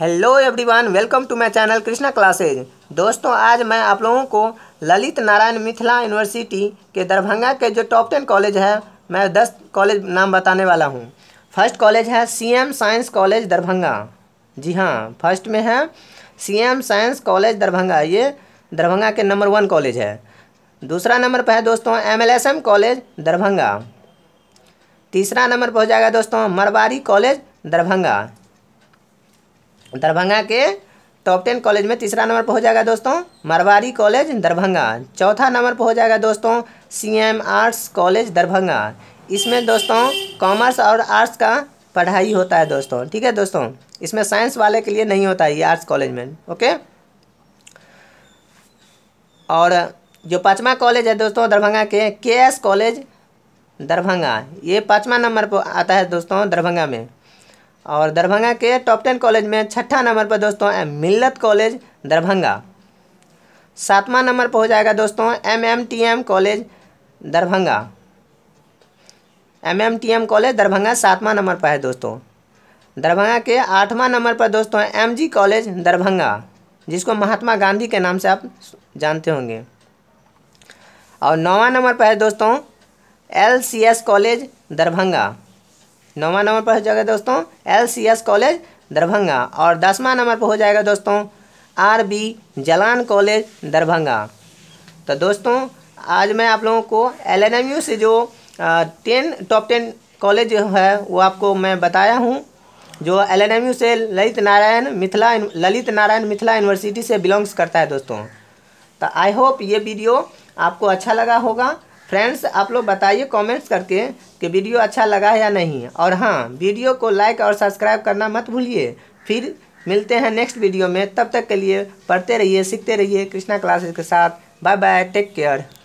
hello everyone welcome to my channel Krishna classes दोस्तों आज मैं आप लोगों को ललित नारायण मिथिला यूनिवर्सिटी के दरभंगा के जो टॉप टेन कॉलेज है मैं दस कॉलेज नाम बताने वाला हूँ फर्स्ट कॉलेज है सीएम साइंस कॉलेज दरभंगा जी हाँ फर्स्ट में है सीएम साइंस कॉलेज दरभंगा ये दरभंगा के नंबर वन कॉलेज है दूसरा नंबर पर है दोस्तों एम कॉलेज दरभंगा तीसरा नंबर पर हो जाएगा दोस्तों मरवाड़ी कॉलेज दरभंगा दरभंगा के टॉप टेन कॉलेज में तीसरा नंबर पर हो जाएगा दोस्तों मरवाड़ी कॉलेज दरभंगा चौथा नंबर पर हो जाएगा दोस्तों C M arts college Darbhanga इसमें दोस्तों कॉमर्स और आर्ट्स का पढ़ाई होता है दोस्तों ठीक है दोस्तों इसमें साइंस वाले के लिए नहीं होता है ये आर्ट्स कॉलेज में ओके और जो पाँचवा कॉलेज है दोस्तों दरभंगा के के एस कॉलेज दरभंगा ये पाँचवा नंबर पर आता है दोस्तों दरभंगा में और दरभंगा के टॉप टेन कॉलेज में छठा नंबर पर दोस्तों मिल्लत कॉलेज दरभंगा सातवां नंबर पर हो जाएगा दोस्तों M M T M college Darbhanga M M T M college Darbhanga सातवां नंबर पर है दोस्तों दरभंगा के आठवां नंबर पर दोस्तों एम जी कॉलेज दरभंगा जिसको महात्मा गांधी के नाम से आप जानते होंगे और नौवां नंबर पर है दोस्तों L C S college Darbhanga नौवा नंबर पर हो जाएगा दोस्तों L C S college Darbhanga और दसवां नंबर पर हो जाएगा दोस्तों R B Jalan college Darbhanga तो दोस्तों आज मैं आप लोगों को एल एन एम यू से जो टेन टॉप टेन कॉलेज है वो आपको मैं बताया हूँ जो एल एन एम यू से ललित नारायण मिथिला ललित नारायण मिथिला यूनिवर्सिटी से बिलोंग्स करता है दोस्तों तो आई होप ये वीडियो आपको अच्छा लगा होगा फ्रेंड्स आप लोग बताइए कमेंट्स करके कि वीडियो अच्छा लगा है या नहीं और हाँ वीडियो को लाइक और सब्सक्राइब करना मत भूलिए फिर मिलते हैं नेक्स्ट वीडियो में तब तक के लिए पढ़ते रहिए सीखते रहिए कृष्णा क्लासेस के साथ बाय बाय टेक केयर